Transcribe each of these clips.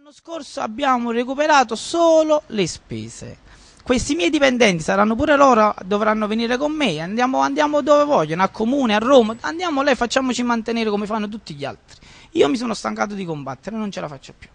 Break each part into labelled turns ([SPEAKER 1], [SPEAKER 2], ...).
[SPEAKER 1] L'anno scorso abbiamo recuperato solo le spese. Questi miei dipendenti saranno pure loro, dovranno venire con me, andiamo, andiamo dove vogliono, a Comune, a Roma, andiamo lei, facciamoci mantenere come fanno tutti gli altri. Io mi sono stancato di combattere, non ce la faccio più.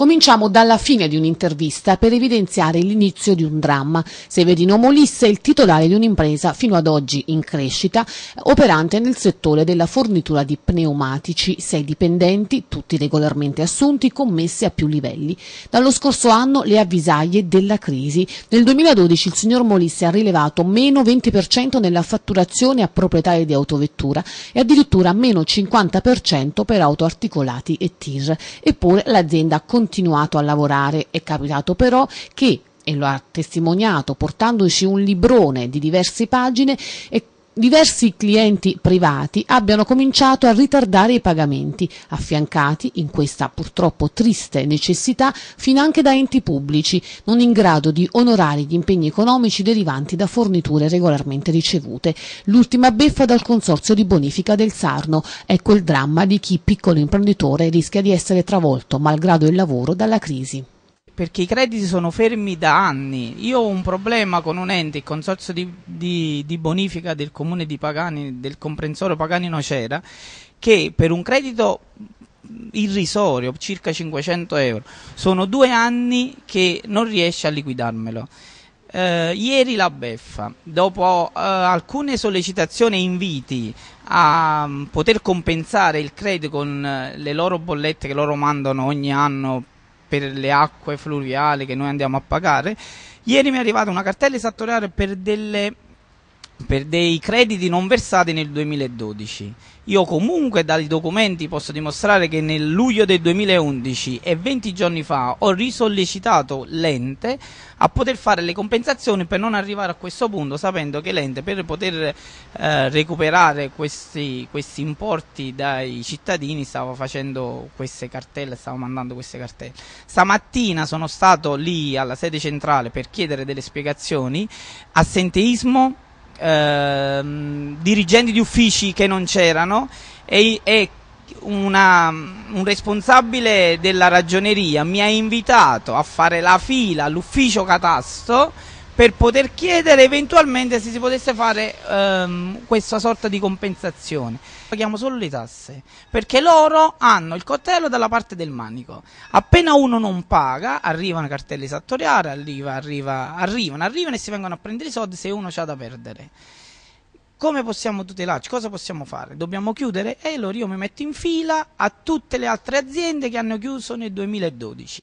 [SPEAKER 2] Cominciamo dalla fine di un'intervista per evidenziare l'inizio di un dramma. Severino Molisse è il titolare di un'impresa fino ad oggi in crescita, operante nel settore della fornitura di pneumatici, sei dipendenti, tutti regolarmente assunti, commessi a più livelli. Dallo scorso anno le avvisaglie della crisi. Nel 2012 il signor Molisse ha rilevato meno 20% nella fatturazione a proprietari di autovettura e addirittura meno 50% per auto articolati e TIR. Eppure l'azienda continua continuato a lavorare. È capitato però che e lo ha testimoniato portandoci un librone di diverse pagine e diversi clienti privati abbiano cominciato a ritardare i pagamenti, affiancati in questa purtroppo triste necessità finanche da enti pubblici, non in grado di onorare gli impegni economici derivanti da forniture regolarmente ricevute. L'ultima beffa dal Consorzio di Bonifica del Sarno. Ecco il dramma di chi, piccolo imprenditore, rischia di essere travolto, malgrado il lavoro, dalla crisi
[SPEAKER 1] perché i crediti sono fermi da anni. Io ho un problema con un ente, il consorzio di, di, di bonifica del comune di Pagani, del comprensorio Pagani Nocera, che per un credito irrisorio, circa 500 euro, sono due anni che non riesce a liquidarmelo. Eh, ieri la beffa, dopo eh, alcune sollecitazioni e inviti a um, poter compensare il credito con eh, le loro bollette che loro mandano ogni anno per le acque fluviali che noi andiamo a pagare. Ieri mi è arrivata una cartella esattoriale per delle per dei crediti non versati nel 2012. Io comunque dai documenti posso dimostrare che nel luglio del 2011 e 20 giorni fa ho risollecitato l'ente a poter fare le compensazioni per non arrivare a questo punto sapendo che l'ente per poter eh, recuperare questi, questi, importi dai cittadini stava facendo queste cartelle, stava mandando queste cartelle. Stamattina sono stato lì alla sede centrale per chiedere delle spiegazioni, assenteismo Ehm, dirigenti di uffici che non c'erano e, e una, un responsabile della ragioneria mi ha invitato a fare la fila all'ufficio catasto per poter chiedere eventualmente se si potesse fare ehm, questa sorta di compensazione. Paghiamo solo le tasse, perché loro hanno il coltello dalla parte del manico. Appena uno non paga, arrivano cartelle esattoriali, arriva, arriva, arrivano, arrivano e si vengono a prendere i soldi se uno c'ha da perdere. Come possiamo tutelarci? Cosa possiamo fare? Dobbiamo chiudere? E allora io mi metto in fila a tutte le altre aziende che hanno chiuso nel 2012.